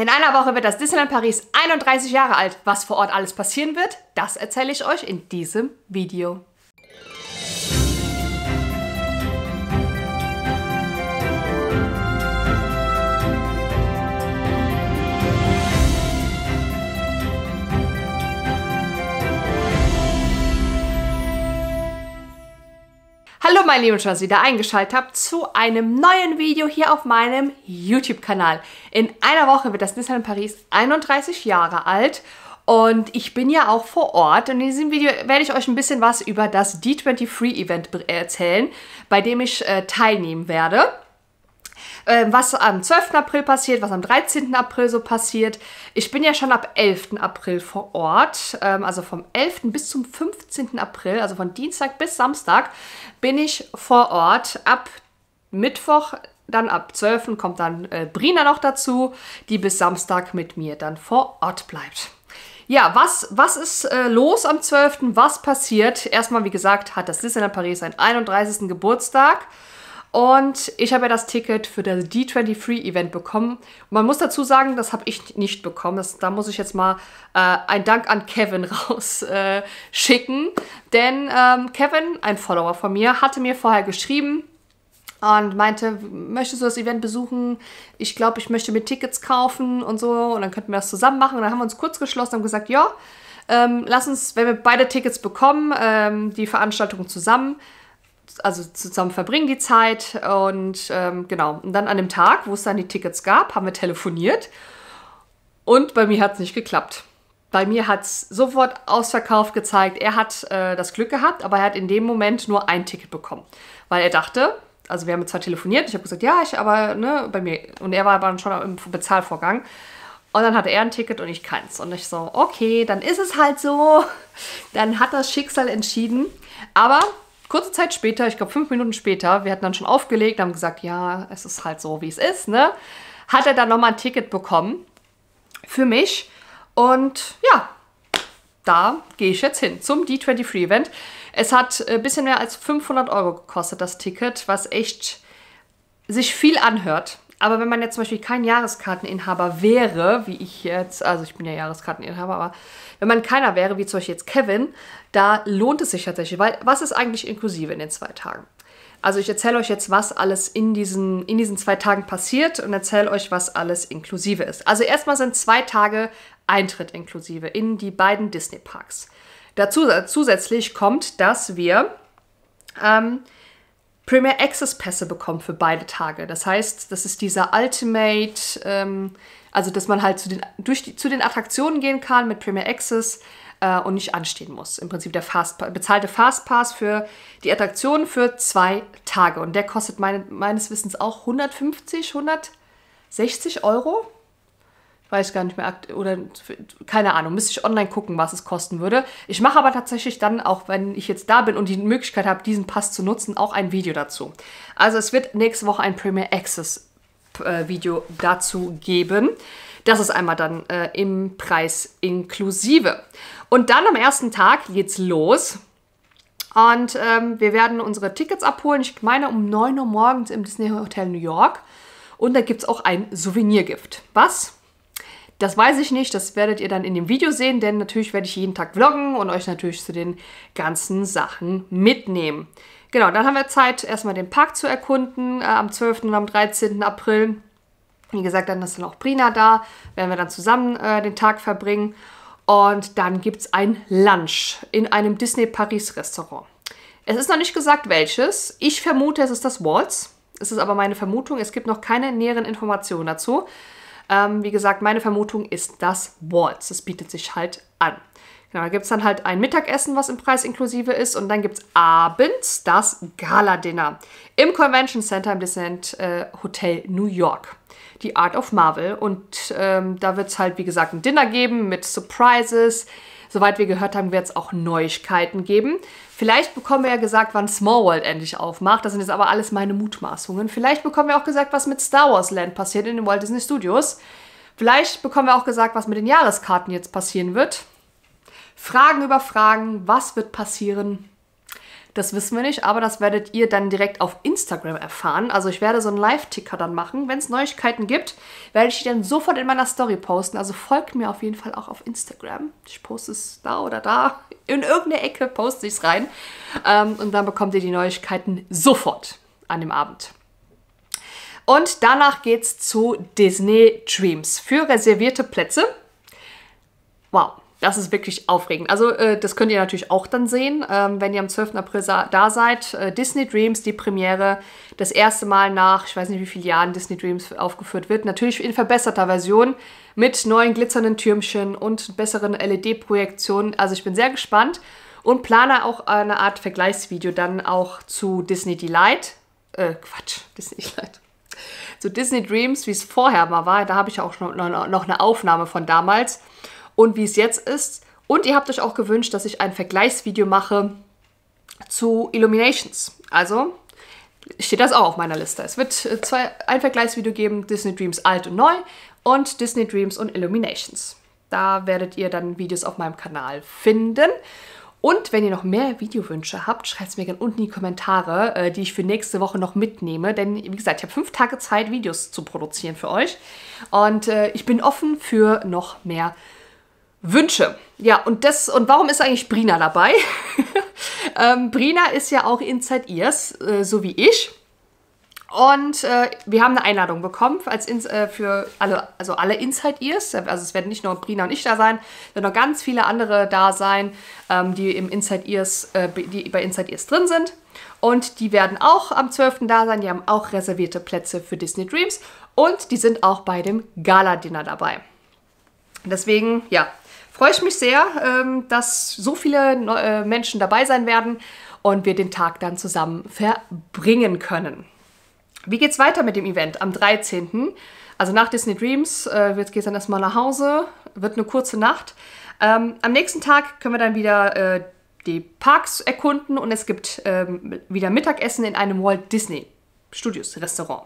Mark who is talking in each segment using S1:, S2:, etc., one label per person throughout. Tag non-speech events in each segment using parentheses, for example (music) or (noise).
S1: In einer Woche wird das Disneyland Paris 31 Jahre alt. Was vor Ort alles passieren wird, das erzähle ich euch in diesem Video. Hallo meine Lieben, schön, dass ihr wieder eingeschaltet habt zu einem neuen Video hier auf meinem YouTube-Kanal. In einer Woche wird das Nissan in Paris 31 Jahre alt und ich bin ja auch vor Ort und in diesem Video werde ich euch ein bisschen was über das D23 Event erzählen, bei dem ich äh, teilnehmen werde. Ähm, was am 12. April passiert, was am 13. April so passiert. Ich bin ja schon ab 11. April vor Ort, ähm, also vom 11. bis zum 15. April, also von Dienstag bis Samstag, bin ich vor Ort. Ab Mittwoch dann ab 12. kommt dann äh, Brina noch dazu, die bis Samstag mit mir dann vor Ort bleibt. Ja, was, was ist äh, los am 12.? Was passiert? Erstmal, wie gesagt, hat das Disneyland Paris seinen 31. Geburtstag. Und ich habe ja das Ticket für das D23-Event bekommen. man muss dazu sagen, das habe ich nicht bekommen. Das, da muss ich jetzt mal äh, einen Dank an Kevin (laughs) rausschicken. Äh, Denn ähm, Kevin, ein Follower von mir, hatte mir vorher geschrieben, und meinte, möchtest du das Event besuchen? Ich glaube, ich möchte mir Tickets kaufen und so. Und dann könnten wir das zusammen machen. Und dann haben wir uns kurz geschlossen und gesagt, ja, ähm, lass uns, wenn wir beide Tickets bekommen, ähm, die Veranstaltung zusammen also zusammen verbringen die Zeit und ähm, genau. Und dann an dem Tag, wo es dann die Tickets gab, haben wir telefoniert und bei mir hat es nicht geklappt. Bei mir hat es sofort Ausverkauf gezeigt. Er hat äh, das Glück gehabt, aber er hat in dem Moment nur ein Ticket bekommen, weil er dachte, also wir haben zwar telefoniert, ich habe gesagt, ja, ich aber, ne, bei mir, und er war aber schon im Bezahlvorgang. Und dann hatte er ein Ticket und ich keins. Und ich so, okay, dann ist es halt so. Dann hat das Schicksal entschieden. Aber Kurze Zeit später, ich glaube fünf Minuten später, wir hatten dann schon aufgelegt, haben gesagt, ja, es ist halt so, wie es ist, ne? Hat er dann nochmal ein Ticket bekommen für mich und ja, da gehe ich jetzt hin zum D23-Event. Es hat ein äh, bisschen mehr als 500 Euro gekostet, das Ticket, was echt sich viel anhört. Aber wenn man jetzt zum Beispiel kein Jahreskarteninhaber wäre, wie ich jetzt, also ich bin ja Jahreskarteninhaber, aber wenn man keiner wäre, wie zum Beispiel jetzt Kevin, da lohnt es sich tatsächlich, weil was ist eigentlich inklusive in den zwei Tagen? Also ich erzähle euch jetzt, was alles in diesen, in diesen zwei Tagen passiert und erzähle euch, was alles inklusive ist. Also erstmal sind zwei Tage Eintritt inklusive in die beiden Disney-Parks. Dazu zusätzlich kommt, dass wir ähm, Premier Access Pässe bekommen für beide Tage. Das heißt, das ist dieser Ultimate, ähm, also dass man halt zu den, durch die, zu den Attraktionen gehen kann mit Premier Access äh, und nicht anstehen muss. Im Prinzip der Fast, bezahlte Fastpass für die Attraktionen für zwei Tage. Und der kostet meine, meines Wissens auch 150, 160 Euro weiß gar nicht mehr, oder keine Ahnung, müsste ich online gucken, was es kosten würde. Ich mache aber tatsächlich dann, auch wenn ich jetzt da bin und die Möglichkeit habe, diesen Pass zu nutzen, auch ein Video dazu. Also es wird nächste Woche ein Premier Access äh, Video dazu geben. Das ist einmal dann äh, im Preis inklusive. Und dann am ersten Tag geht's los. Und ähm, wir werden unsere Tickets abholen. Ich meine um 9 Uhr morgens im Disney Hotel New York. Und da gibt es auch ein Souvenirgift. Was? Das weiß ich nicht, das werdet ihr dann in dem Video sehen, denn natürlich werde ich jeden Tag vloggen und euch natürlich zu den ganzen Sachen mitnehmen. Genau, dann haben wir Zeit, erstmal den Park zu erkunden, äh, am 12. und am 13. April. Wie gesagt, dann ist dann auch Brina da, werden wir dann zusammen äh, den Tag verbringen. Und dann gibt es ein Lunch in einem Disney Paris Restaurant. Es ist noch nicht gesagt, welches. Ich vermute, es ist das Waltz. Es ist aber meine Vermutung, es gibt noch keine näheren Informationen dazu. Ähm, wie gesagt, meine Vermutung ist das Waltz. Das bietet sich halt an. Genau, da gibt es dann halt ein Mittagessen, was im Preis inklusive ist. Und dann gibt es abends das Gala-Dinner im Convention Center im Descent äh, Hotel New York. Die Art of Marvel. Und ähm, da wird es halt, wie gesagt, ein Dinner geben mit Surprises, soweit wir gehört haben, wird es auch Neuigkeiten geben. Vielleicht bekommen wir ja gesagt, wann Small World endlich aufmacht. Das sind jetzt aber alles meine Mutmaßungen. Vielleicht bekommen wir auch gesagt, was mit Star Wars Land passiert in den Walt Disney Studios. Vielleicht bekommen wir auch gesagt, was mit den Jahreskarten jetzt passieren wird. Fragen über Fragen, was wird passieren? Das wissen wir nicht, aber das werdet ihr dann direkt auf Instagram erfahren. Also ich werde so einen Live-Ticker dann machen. Wenn es Neuigkeiten gibt, werde ich die dann sofort in meiner Story posten. Also folgt mir auf jeden Fall auch auf Instagram. Ich poste es da oder da. In irgendeine Ecke poste ich es rein. Ähm, und dann bekommt ihr die Neuigkeiten sofort an dem Abend. Und danach geht's zu Disney Dreams für reservierte Plätze. Wow, das ist wirklich aufregend. Also äh, das könnt ihr natürlich auch dann sehen, ähm, wenn ihr am 12. April da seid. Äh, Disney Dreams, die Premiere, das erste Mal nach, ich weiß nicht wie viele Jahren Disney Dreams aufgeführt wird. Natürlich in verbesserter Version mit neuen glitzernden Türmchen und besseren LED-Projektionen. Also ich bin sehr gespannt und plane auch eine Art Vergleichsvideo dann auch zu Disney Delight. Äh, Quatsch, (laughs) Disney Delight zu Disney Dreams, wie es vorher mal war. Da habe ich auch noch, noch, noch eine Aufnahme von damals und wie es jetzt ist. Und ihr habt euch auch gewünscht, dass ich ein Vergleichsvideo mache zu Illuminations. Also steht das auch auf meiner Liste. Es wird äh, zwei, ein Vergleichsvideo geben, Disney Dreams alt und neu und Disney Dreams und Illuminations. Da werdet ihr dann Videos auf meinem Kanal finden. Und wenn ihr noch mehr Videowünsche habt, schreibt es mir gerne unten in die Kommentare, äh, die ich für nächste Woche noch mitnehme. Denn wie gesagt, ich habe fünf Tage Zeit, Videos zu produzieren für euch. Und äh, ich bin offen für noch mehr Videos. Wünsche. Ja, und das und warum ist eigentlich Brina dabei? (laughs) ähm, Brina ist ja auch Inside Ears, äh, so wie ich. Und äh, wir haben eine Einladung bekommen als in, äh, für alle, also alle Inside Ears. Also es werden nicht nur Brina und ich da sein, sondern noch ganz viele andere da sein, ähm, die im Inside Ears, äh, die bei Inside Ears drin sind. Und die werden auch am 12. da sein. Die haben auch reservierte Plätze für Disney Dreams. Und die sind auch bei dem Gala-Dinner dabei. Deswegen, ja, freue ich mich sehr, ähm, dass so viele äh, Menschen dabei sein werden und wir den Tag dann zusammen verbringen können. Wie geht's weiter mit dem Event am 13.? Also nach Disney Dreams äh, geht es dann erstmal nach Hause, wird eine kurze Nacht. Ähm, am nächsten Tag können wir dann wieder äh, die Parks erkunden und es gibt ähm, wieder Mittagessen in einem Walt Disney Studios Restaurant.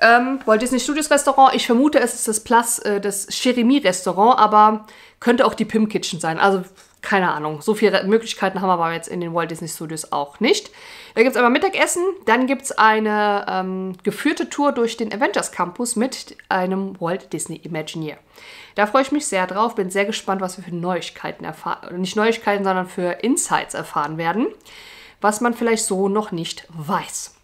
S1: Ähm, Walt Disney Studios Restaurant. Ich vermute, es ist das Plus, äh, das Cherimi Restaurant, aber könnte auch die Pim Kitchen sein. Also keine Ahnung. So viele Möglichkeiten haben wir aber jetzt in den Walt Disney Studios auch nicht. Da gibt es einmal Mittagessen, dann gibt es eine ähm, geführte Tour durch den Avengers Campus mit einem Walt Disney Imagineer. Da freue ich mich sehr drauf, bin sehr gespannt, was wir für Neuigkeiten erfahren, nicht Neuigkeiten, sondern für Insights erfahren werden, was man vielleicht so noch nicht weiß.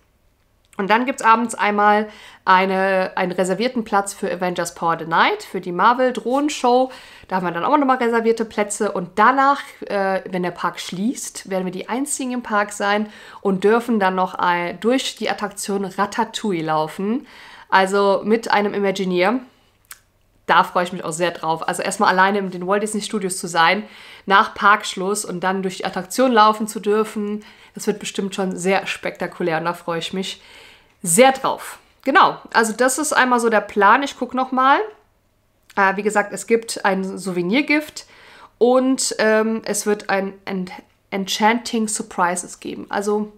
S1: Und dann gibt es abends einmal eine, einen reservierten Platz für Avengers Power the Night, für die marvel drohnen show Da haben wir dann auch nochmal reservierte Plätze. Und danach, äh, wenn der Park schließt, werden wir die einzigen im Park sein und dürfen dann noch ein, durch die Attraktion Ratatouille laufen. Also mit einem Imagineer. Da freue ich mich auch sehr drauf. Also erstmal alleine in den Walt Disney Studios zu sein, nach Parkschluss und dann durch die Attraktion laufen zu dürfen. Das wird bestimmt schon sehr spektakulär und da freue ich mich sehr drauf. Genau, also das ist einmal so der Plan. Ich gucke nochmal. Äh, wie gesagt, es gibt ein Souvenirgift und ähm, es wird ein Ent Enchanting Surprises geben. Also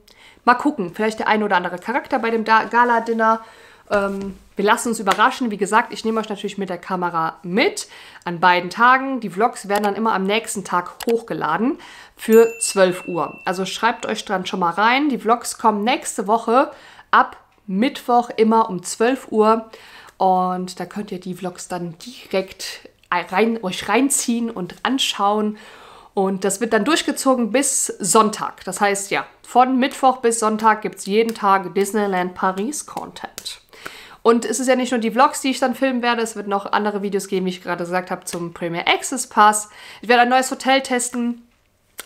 S1: mal gucken, vielleicht der ein oder andere Charakter bei dem Gala-Dinner. Ähm, wir lassen uns überraschen. Wie gesagt, ich nehme euch natürlich mit der Kamera mit an beiden Tagen. Die Vlogs werden dann immer am nächsten Tag hochgeladen für 12 Uhr. Also schreibt euch dran schon mal rein. Die Vlogs kommen nächste Woche ab Mittwoch immer um 12 Uhr. Und da könnt ihr die Vlogs dann direkt rein, euch reinziehen und anschauen. Und das wird dann durchgezogen bis Sonntag. Das heißt ja, von Mittwoch bis Sonntag gibt es jeden Tag Disneyland Paris Content. Und es ist ja nicht nur die Vlogs, die ich dann filmen werde, es wird noch andere Videos geben, wie ich gerade gesagt habe, zum Premier Access Pass. Ich werde ein neues Hotel testen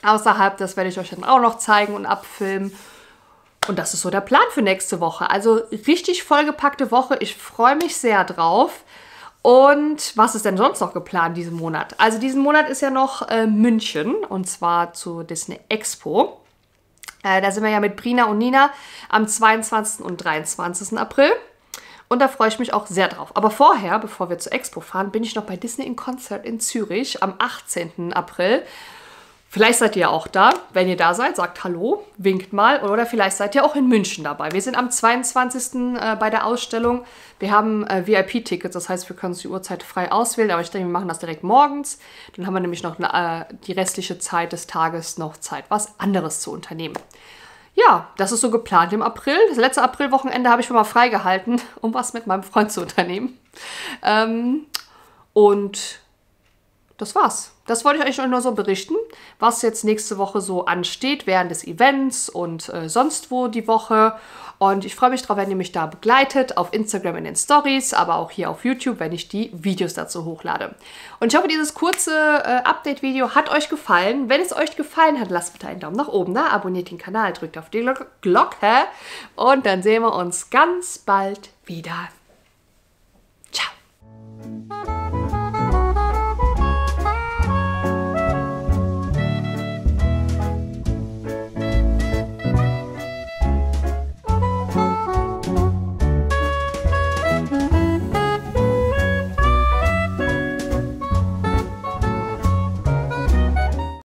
S1: außerhalb, das werde ich euch dann auch noch zeigen und abfilmen. Und das ist so der Plan für nächste Woche. Also richtig vollgepackte Woche. Ich freue mich sehr drauf. Und was ist denn sonst noch geplant diesen Monat? Also diesen Monat ist ja noch äh, München und zwar zur Disney Expo. Äh, da sind wir ja mit Brina und Nina am 22. und 23. April. Und da freue ich mich auch sehr drauf. Aber vorher, bevor wir zur Expo fahren, bin ich noch bei Disney in Concert in Zürich am 18. April. Vielleicht seid ihr auch da. Wenn ihr da seid, sagt Hallo, winkt mal. Oder vielleicht seid ihr auch in München dabei. Wir sind am 22. Äh, bei der Ausstellung. Wir haben äh, VIP-Tickets, das heißt, wir können uns die Uhrzeit frei auswählen. Aber ich denke, wir machen das direkt morgens. Dann haben wir nämlich noch äh, die restliche Zeit des Tages noch Zeit, was anderes zu unternehmen. Ja, das ist so geplant im April. Das letzte Aprilwochenende habe ich mir mal freigehalten, (laughs) um was mit meinem Freund zu unternehmen. Ähm, und das war's. Das wollte ich euch nur so berichten, was jetzt nächste Woche so ansteht während des Events und äh, sonst wo die Woche. Und ich freue mich drauf, wenn ihr mich da begleitet, auf Instagram in den Stories, aber auch hier auf YouTube, wenn ich die Videos dazu hochlade. Und ich hoffe, dieses kurze äh, Update-Video hat euch gefallen. Wenn es euch gefallen hat, lasst bitte einen Daumen nach oben da, abonniert den Kanal, drückt auf die Glocke und dann sehen wir uns ganz bald wieder.